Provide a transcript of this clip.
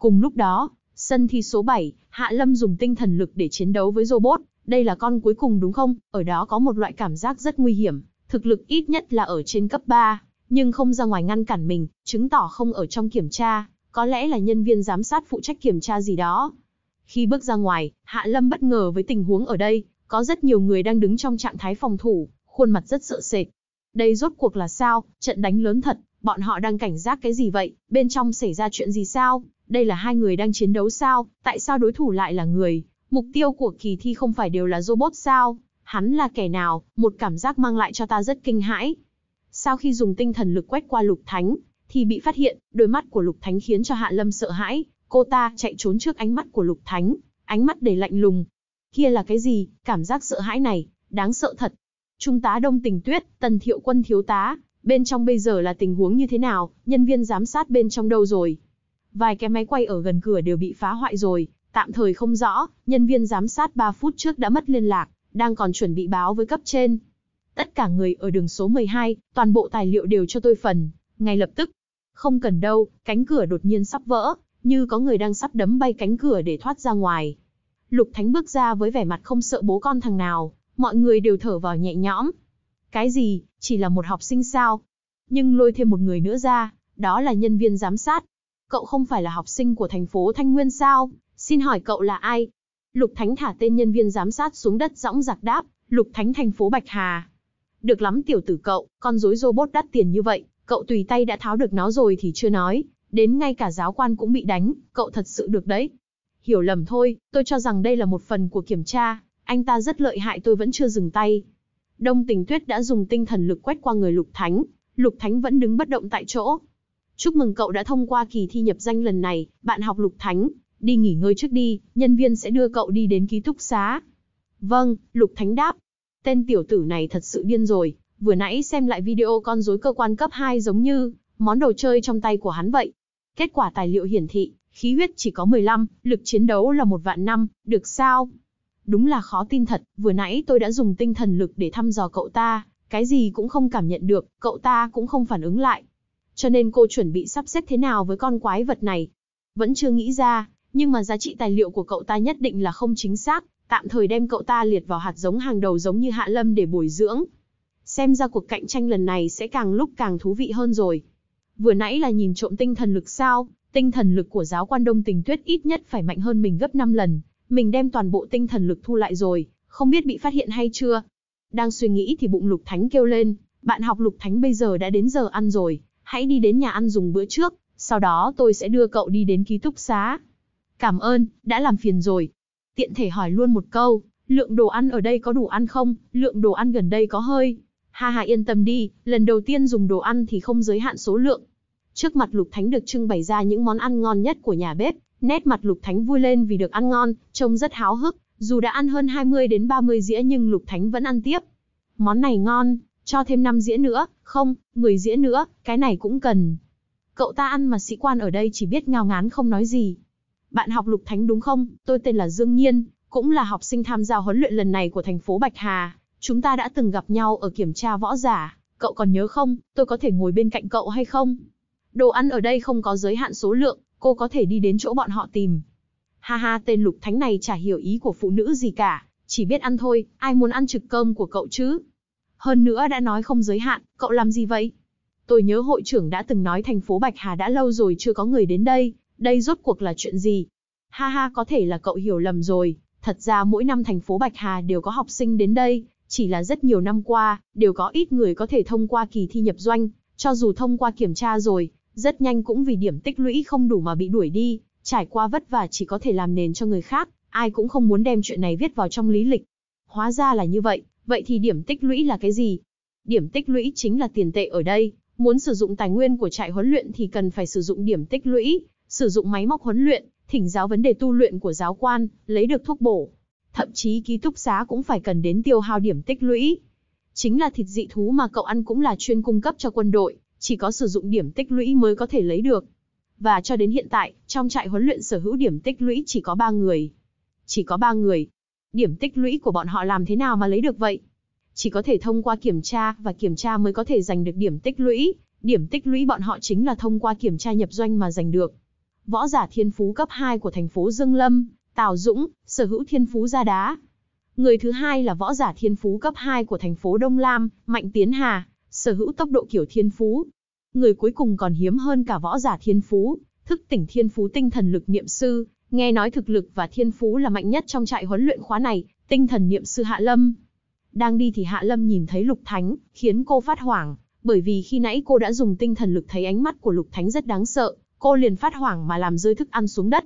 Cùng lúc đó, sân thi số 7, Hạ Lâm dùng tinh thần lực để chiến đấu với robot, đây là con cuối cùng đúng không? Ở đó có một loại cảm giác rất nguy hiểm, thực lực ít nhất là ở trên cấp 3, nhưng không ra ngoài ngăn cản mình, chứng tỏ không ở trong kiểm tra, có lẽ là nhân viên giám sát phụ trách kiểm tra gì đó. Khi bước ra ngoài, Hạ Lâm bất ngờ với tình huống ở đây, có rất nhiều người đang đứng trong trạng thái phòng thủ, khuôn mặt rất sợ sệt. Đây rốt cuộc là sao, trận đánh lớn thật, Bọn họ đang cảnh giác cái gì vậy? Bên trong xảy ra chuyện gì sao? Đây là hai người đang chiến đấu sao? Tại sao đối thủ lại là người? Mục tiêu của kỳ thi không phải đều là robot sao? Hắn là kẻ nào? Một cảm giác mang lại cho ta rất kinh hãi. Sau khi dùng tinh thần lực quét qua lục thánh, thì bị phát hiện, đôi mắt của lục thánh khiến cho Hạ Lâm sợ hãi. Cô ta chạy trốn trước ánh mắt của lục thánh, ánh mắt đầy lạnh lùng. Kia là cái gì? Cảm giác sợ hãi này, đáng sợ thật. Trung tá Đông Tình Tuyết, Tần Thiệu Quân thiếu tá, bên trong bây giờ là tình huống như thế nào, nhân viên giám sát bên trong đâu rồi. Vài cái máy quay ở gần cửa đều bị phá hoại rồi, tạm thời không rõ, nhân viên giám sát 3 phút trước đã mất liên lạc, đang còn chuẩn bị báo với cấp trên. Tất cả người ở đường số 12, toàn bộ tài liệu đều cho tôi phần, ngay lập tức. Không cần đâu, cánh cửa đột nhiên sắp vỡ, như có người đang sắp đấm bay cánh cửa để thoát ra ngoài. Lục Thánh bước ra với vẻ mặt không sợ bố con thằng nào, mọi người đều thở vào nhẹ nhõm. Cái gì, chỉ là một học sinh sao? Nhưng lôi thêm một người nữa ra, đó là nhân viên giám sát. Cậu không phải là học sinh của thành phố Thanh Nguyên sao? Xin hỏi cậu là ai? Lục Thánh thả tên nhân viên giám sát xuống đất dõng giặc đáp, Lục Thánh thành phố Bạch Hà. Được lắm tiểu tử cậu, con rối robot đắt tiền như vậy, cậu tùy tay đã tháo được nó rồi thì chưa nói, đến ngay cả giáo quan cũng bị đánh, cậu thật sự được đấy. Hiểu lầm thôi, tôi cho rằng đây là một phần của kiểm tra, anh ta rất lợi hại tôi vẫn chưa dừng tay. Đông Tình Tuyết đã dùng tinh thần lực quét qua người Lục Thánh, Lục Thánh vẫn đứng bất động tại chỗ. Chúc mừng cậu đã thông qua kỳ thi nhập danh lần này, bạn học Lục Thánh, đi nghỉ ngơi trước đi, nhân viên sẽ đưa cậu đi đến ký túc xá. Vâng, Lục Thánh đáp. Tên tiểu tử này thật sự điên rồi, vừa nãy xem lại video con rối cơ quan cấp 2 giống như món đồ chơi trong tay của hắn vậy. Kết quả tài liệu hiển thị, khí huyết chỉ có 15, lực chiến đấu là một vạn năm, được sao? Đúng là khó tin thật, vừa nãy tôi đã dùng tinh thần lực để thăm dò cậu ta, cái gì cũng không cảm nhận được, cậu ta cũng không phản ứng lại. Cho nên cô chuẩn bị sắp xếp thế nào với con quái vật này? Vẫn chưa nghĩ ra, nhưng mà giá trị tài liệu của cậu ta nhất định là không chính xác, tạm thời đem cậu ta liệt vào hạt giống hàng đầu giống như Hạ Lâm để bồi dưỡng. Xem ra cuộc cạnh tranh lần này sẽ càng lúc càng thú vị hơn rồi. Vừa nãy là nhìn trộm tinh thần lực sao, tinh thần lực của giáo quan đông tình tuyết ít nhất phải mạnh hơn mình gấp 5 lần, mình đem toàn bộ tinh thần lực thu lại rồi, không biết bị phát hiện hay chưa. Đang suy nghĩ thì bụng Lục Thánh kêu lên, bạn học Lục Thánh bây giờ đã đến giờ ăn rồi, hãy đi đến nhà ăn dùng bữa trước, sau đó tôi sẽ đưa cậu đi đến ký túc xá. Cảm ơn, đã làm phiền rồi. Tiện thể hỏi luôn một câu, lượng đồ ăn ở đây có đủ ăn không, lượng đồ ăn gần đây có hơi. Ha ha yên tâm đi, lần đầu tiên dùng đồ ăn thì không giới hạn số lượng. Trước mặt Lục Thánh được trưng bày ra những món ăn ngon nhất của nhà bếp, Nét mặt Lục Thánh vui lên vì được ăn ngon, trông rất háo hức, dù đã ăn hơn 20 đến 30 dĩa nhưng Lục Thánh vẫn ăn tiếp. Món này ngon, cho thêm 5 dĩa nữa, không, 10 dĩa nữa, cái này cũng cần. Cậu ta ăn mà sĩ quan ở đây chỉ biết ngao ngán không nói gì. Bạn học Lục Thánh đúng không? Tôi tên là Dương Nhiên, cũng là học sinh tham gia huấn luyện lần này của thành phố Bạch Hà. Chúng ta đã từng gặp nhau ở kiểm tra võ giả, cậu còn nhớ không, tôi có thể ngồi bên cạnh cậu hay không? Đồ ăn ở đây không có giới hạn số lượng, cô có thể đi đến chỗ bọn họ tìm. Ha ha tên lục thánh này chả hiểu ý của phụ nữ gì cả, chỉ biết ăn thôi, ai muốn ăn trực cơm của cậu chứ. Hơn nữa đã nói không giới hạn, cậu làm gì vậy? Tôi nhớ hội trưởng đã từng nói thành phố Bạch Hà đã lâu rồi chưa có người đến đây, đây rốt cuộc là chuyện gì? Ha ha có thể là cậu hiểu lầm rồi, thật ra mỗi năm thành phố Bạch Hà đều có học sinh đến đây, chỉ là rất nhiều năm qua, đều có ít người có thể thông qua kỳ thi nhập doanh, cho dù thông qua kiểm tra rồi, rất nhanh cũng vì điểm tích lũy không đủ mà bị đuổi đi, trải qua vất vả chỉ có thể làm nền cho người khác, ai cũng không muốn đem chuyện này viết vào trong lý lịch. Hóa ra là như vậy, vậy thì điểm tích lũy là cái gì? Điểm tích lũy chính là tiền tệ ở đây, muốn sử dụng tài nguyên của trại huấn luyện thì cần phải sử dụng điểm tích lũy, sử dụng máy móc huấn luyện, thỉnh giáo vấn đề tu luyện của giáo quan, lấy được thuốc bổ. Thậm chí ký túc xá cũng phải cần đến tiêu hao điểm tích lũy. Chính là thịt dị thú mà cậu ăn cũng là chuyên cung cấp cho quân đội, chỉ có sử dụng điểm tích lũy mới có thể lấy được. Và cho đến hiện tại, trong trại huấn luyện sở hữu điểm tích lũy chỉ có 3 người. Chỉ có 3 người. Điểm tích lũy của bọn họ làm thế nào mà lấy được vậy? Chỉ có thể thông qua kiểm tra và kiểm tra mới có thể giành được điểm tích lũy. Điểm tích lũy bọn họ chính là thông qua kiểm tra nhập doanh mà giành được. Võ giả thiên phú cấp 2 của thành phố Dương Lâm, Tào Dũng, sở hữu thiên phú ra đá. Người thứ hai là võ giả thiên phú cấp 2 của thành phố Đông Lam, Mạnh Tiến Hà, sở hữu tốc độ kiểu thiên phú. Người cuối cùng còn hiếm hơn cả võ giả thiên phú, thức tỉnh thiên phú tinh thần lực niệm sư, nghe nói thực lực và thiên phú là mạnh nhất trong trại huấn luyện khóa này, tinh thần niệm sư Hạ Lâm. Đang đi thì Hạ Lâm nhìn thấy Lục Thánh, khiến cô phát hoảng, bởi vì khi nãy cô đã dùng tinh thần lực thấy ánh mắt của Lục Thánh rất đáng sợ, cô liền phát hoảng mà làm rơi thức ăn xuống đất,